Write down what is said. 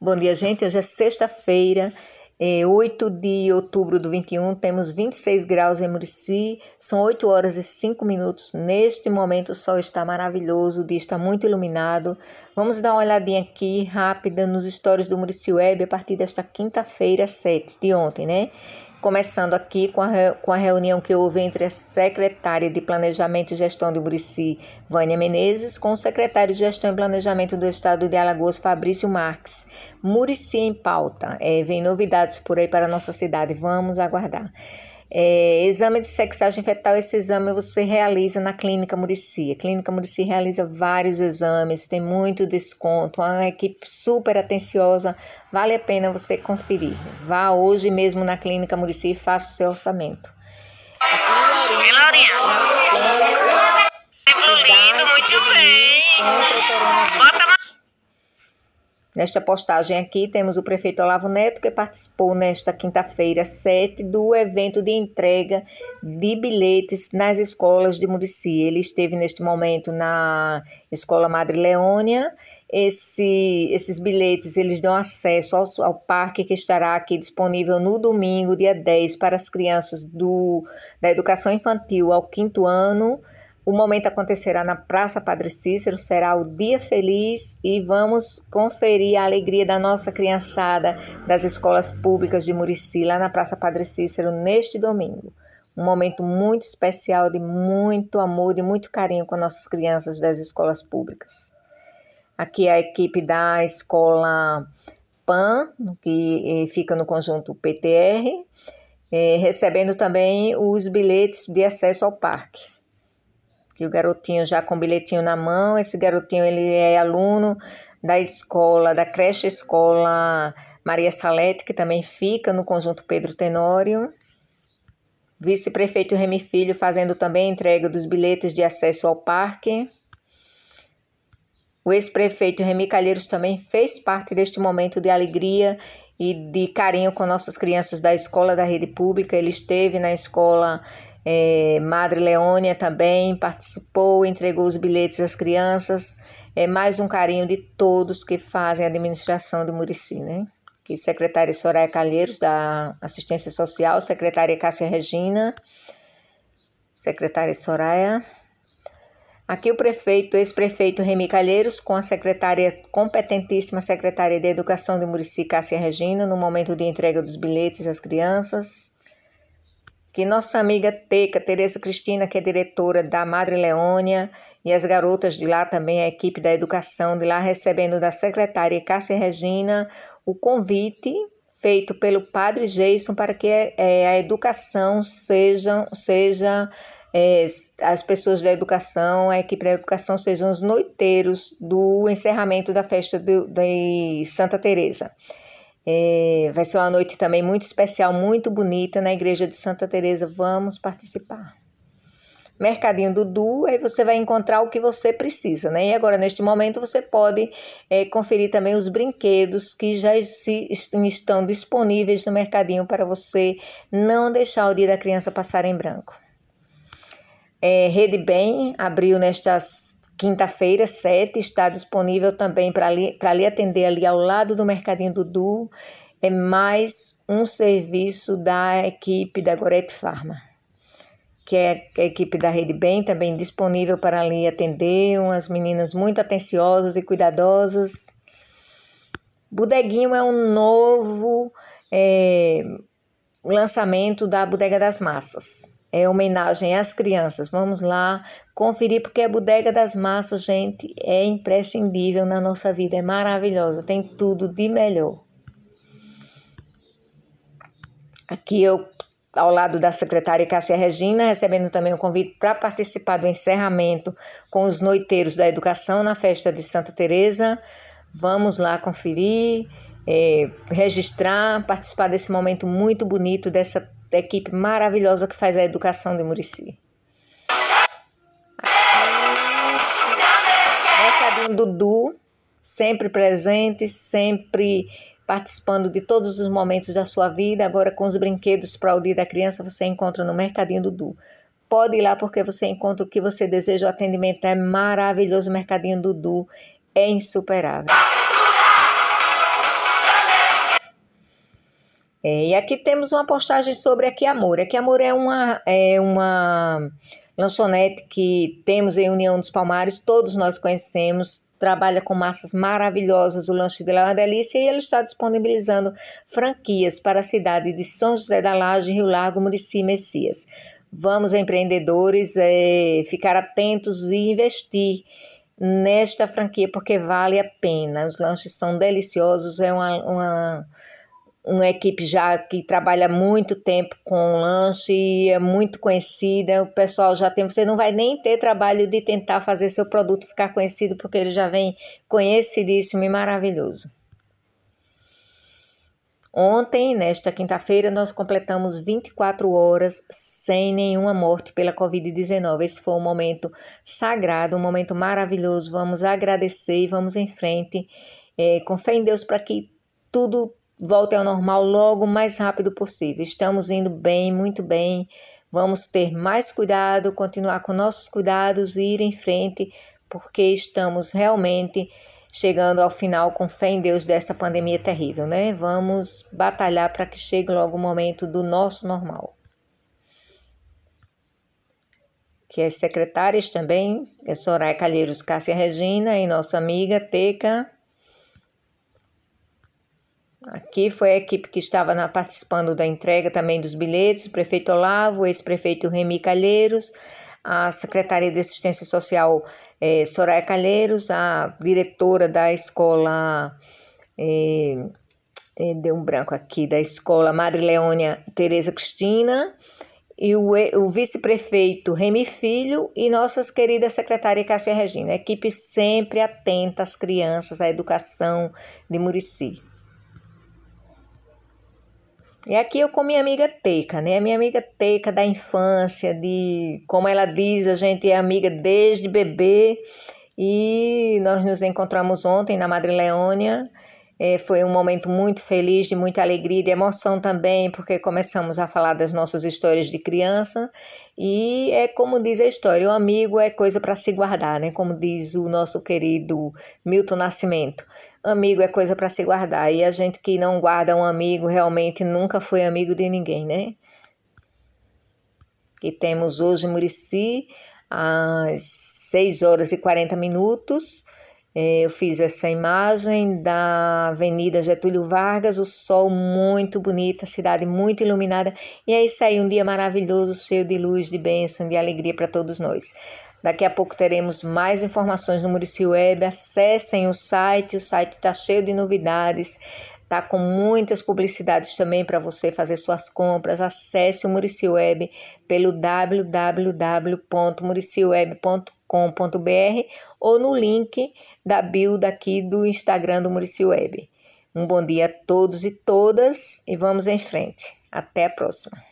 Bom dia, gente. Hoje é sexta-feira, é 8 de outubro do 21. Temos 26 graus em Murici. São 8 horas e 5 minutos. Neste momento, o sol está maravilhoso, o dia está muito iluminado. Vamos dar uma olhadinha aqui rápida nos stories do Murici Web a partir desta quinta-feira, 7 de ontem, né? Começando aqui com a, com a reunião que houve entre a secretária de Planejamento e Gestão de Murici, Vânia Menezes, com o secretário de Gestão e Planejamento do Estado de Alagoas, Fabrício Marques. Murici em pauta. É, vem novidades por aí para a nossa cidade. Vamos aguardar. É, exame de sexagem fetal, esse exame você realiza na Clínica Murici. A Clínica Murici realiza vários exames, tem muito desconto, é uma equipe super atenciosa, vale a pena você conferir. Vá hoje mesmo na Clínica Murici e faça o seu orçamento. Exemplo lindo, muito bem. Bota Nesta postagem aqui temos o prefeito Olavo Neto que participou nesta quinta-feira 7 do evento de entrega de bilhetes nas escolas de Murici. Ele esteve neste momento na Escola Madre Leônia. Esse, esses bilhetes eles dão acesso ao, ao parque que estará aqui disponível no domingo, dia 10, para as crianças do, da educação infantil ao quinto ano o momento acontecerá na Praça Padre Cícero, será o dia feliz e vamos conferir a alegria da nossa criançada das escolas públicas de Murici, lá na Praça Padre Cícero, neste domingo. Um momento muito especial de muito amor, de muito carinho com nossas crianças das escolas públicas. Aqui é a equipe da escola PAN, que eh, fica no conjunto PTR, eh, recebendo também os bilhetes de acesso ao parque que o garotinho já com o bilhetinho na mão, esse garotinho ele é aluno da escola, da creche escola Maria Salete, que também fica no conjunto Pedro Tenório. Vice-prefeito Remi Filho fazendo também entrega dos bilhetes de acesso ao parque. O ex-prefeito Remi Calheiros também fez parte deste momento de alegria e de carinho com nossas crianças da escola da rede pública. Ele esteve na escola é, Madre Leônia também participou, entregou os bilhetes às crianças. É mais um carinho de todos que fazem a administração de Murici, né? Que secretária Soraya Calheiros, da Assistência Social, secretária Cássia Regina, secretária Soraya. Aqui o prefeito, ex-prefeito Remi Calheiros, com a secretária, competentíssima secretária de Educação de Murici, Cássia Regina, no momento de entrega dos bilhetes às crianças que nossa amiga Teca, Tereza Cristina, que é diretora da Madre Leônia, e as garotas de lá também, a equipe da educação de lá, recebendo da secretária Cássia Regina o convite feito pelo padre Jason para que é, é a educação sejam, seja, seja é, as pessoas da educação, a equipe da educação sejam os noiteiros do encerramento da festa de, de Santa Teresa. É, vai ser uma noite também muito especial, muito bonita na igreja de Santa Teresa. Vamos participar. Mercadinho Dudu, aí você vai encontrar o que você precisa, né? E agora, neste momento, você pode é, conferir também os brinquedos que já se, estão disponíveis no mercadinho para você não deixar o dia da criança passar em branco. É, Rede Bem abriu nesta Quinta-feira, sete está disponível também para lhe atender ali ao lado do Mercadinho Dudu É mais um serviço da equipe da Gorete Pharma, que é a equipe da Rede Bem, também disponível para ali atender. Umas meninas muito atenciosas e cuidadosas. Bodeguinho é um novo é, lançamento da Bodega das Massas é homenagem às crianças. Vamos lá conferir, porque a Bodega das Massas, gente, é imprescindível na nossa vida, é maravilhosa, tem tudo de melhor. Aqui eu, ao lado da secretária Cássia Regina, recebendo também o um convite para participar do encerramento com os noiteiros da educação na festa de Santa Teresa. Vamos lá conferir, eh, registrar, participar desse momento muito bonito, dessa da equipe maravilhosa que faz a educação de Murici. Recadinho Dudu, sempre presente, sempre participando de todos os momentos da sua vida. Agora, com os brinquedos para o dia da criança, você encontra no Mercadinho Dudu. Pode ir lá porque você encontra o que você deseja. O atendimento é maravilhoso. O Mercadinho Dudu é insuperável. É, e aqui temos uma postagem sobre a amor A amor é uma, é uma lanchonete que temos em União dos Palmares, todos nós conhecemos, trabalha com massas maravilhosas, o lanche dela é uma delícia e ele está disponibilizando franquias para a cidade de São José da Laje, Rio Largo, Murici Messias. Vamos, empreendedores, é, ficar atentos e investir nesta franquia porque vale a pena. Os lanches são deliciosos, é uma, uma uma equipe já que trabalha muito tempo com lanche, é muito conhecida, o pessoal já tem, você não vai nem ter trabalho de tentar fazer seu produto ficar conhecido, porque ele já vem conhecidíssimo e maravilhoso. Ontem, nesta quinta-feira, nós completamos 24 horas sem nenhuma morte pela Covid-19. Esse foi um momento sagrado, um momento maravilhoso. Vamos agradecer e vamos em frente. É, com fé em Deus para que tudo volte ao normal logo o mais rápido possível. Estamos indo bem, muito bem. Vamos ter mais cuidado, continuar com nossos cuidados e ir em frente, porque estamos realmente chegando ao final com fé em Deus dessa pandemia terrível, né? Vamos batalhar para que chegue logo o momento do nosso normal. Que as secretárias também, é Soraya Calheiros Cássia Regina e nossa amiga Teca Aqui foi a equipe que estava na, participando da entrega também dos bilhetes, o prefeito Olavo, o ex-prefeito Remy Calheiros, a secretária de Assistência Social eh, Soraya Calheiros, a diretora da escola. Eh, eh, deu um branco aqui, da escola Madrileônia Tereza Cristina, e o, o vice-prefeito Remy Filho e nossas queridas secretárias Cássia Regina. equipe sempre atenta às crianças, à educação de Murici. E aqui eu com minha amiga Teca, né? Minha amiga Teca da infância, de como ela diz, a gente é amiga desde bebê. E nós nos encontramos ontem na Madre Leônia é, foi um momento muito feliz, de muita alegria e de emoção também, porque começamos a falar das nossas histórias de criança. E é como diz a história: o amigo é coisa para se guardar, né? Como diz o nosso querido Milton Nascimento. Amigo é coisa para se guardar. E a gente que não guarda um amigo realmente nunca foi amigo de ninguém, né? Que temos hoje Murici às 6 horas e 40 minutos. É, eu fiz essa imagem da Avenida Getúlio Vargas, o sol muito bonito, a cidade muito iluminada, e é isso aí, um dia maravilhoso, cheio de luz, de bênção, de alegria para todos nós. Daqui a pouco teremos mais informações no Murici Web. Acessem o site, o site está cheio de novidades, está com muitas publicidades também para você fazer suas compras. Acesse o Murici Web pelo www.muriciweb.com com.br ou no link da bio daqui do Instagram do Murici Web. Um bom dia a todos e todas e vamos em frente. Até a próxima.